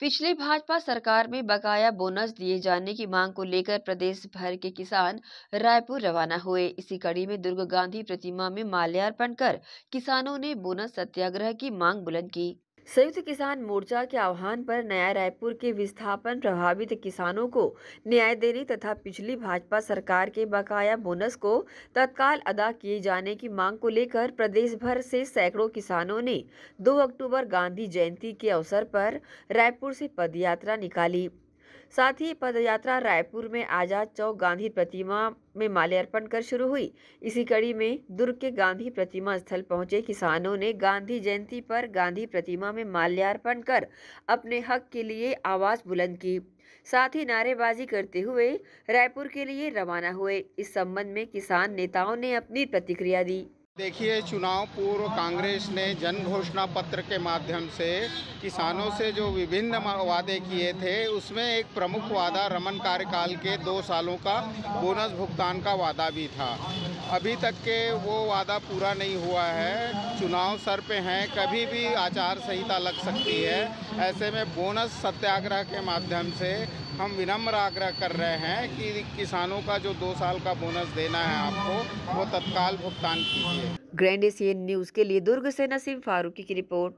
पिछली भाजपा सरकार में बकाया बोनस दिए जाने की मांग को लेकर प्रदेश भर के किसान रायपुर रवाना हुए इसी कड़ी में दुर्ग गांधी प्रतिमा में माल्यार्पण कर किसानों ने बोनस सत्याग्रह की मांग बुलंद की संयुक्त किसान मोर्चा के आह्वान पर नया रायपुर के विस्थापन प्रभावित किसानों को न्याय देने तथा पिछली भाजपा सरकार के बकाया बोनस को तत्काल अदा किए जाने की मांग को लेकर प्रदेश भर से सैकड़ों किसानों ने 2 अक्टूबर गांधी जयंती के अवसर पर रायपुर से पदयात्रा निकाली साथ ही पदयात्रा रायपुर में आज़ाद चौक गांधी प्रतिमा में माल्यार्पण कर शुरू हुई इसी कड़ी में दुर्ग के गांधी प्रतिमा स्थल पहुंचे किसानों ने गांधी जयंती पर गांधी प्रतिमा में माल्यार्पण कर अपने हक के लिए आवाज़ बुलंद की साथ ही नारेबाजी करते हुए रायपुर के लिए रवाना हुए इस संबंध में किसान नेताओं ने अपनी प्रतिक्रिया दी देखिए चुनाव पूर्व कांग्रेस ने जन घोषणा पत्र के माध्यम से किसानों से जो विभिन्न वादे किए थे उसमें एक प्रमुख वादा रमन कार्यकाल के दो सालों का बोनस भुगतान का वादा भी था अभी तक के वो वादा पूरा नहीं हुआ है चुनाव सर पे हैं कभी भी आचार संहिता लग सकती है ऐसे में बोनस सत्याग्रह के माध्यम से हम विनम्र आग्रह कर रहे हैं कि किसानों का जो दो साल का बोनस देना है आपको वो तत्काल भुगतान कीजिए ग्रैंड एशियन न्यूज़ के लिए दुर्ग से नसीम फारूकी की रिपोर्ट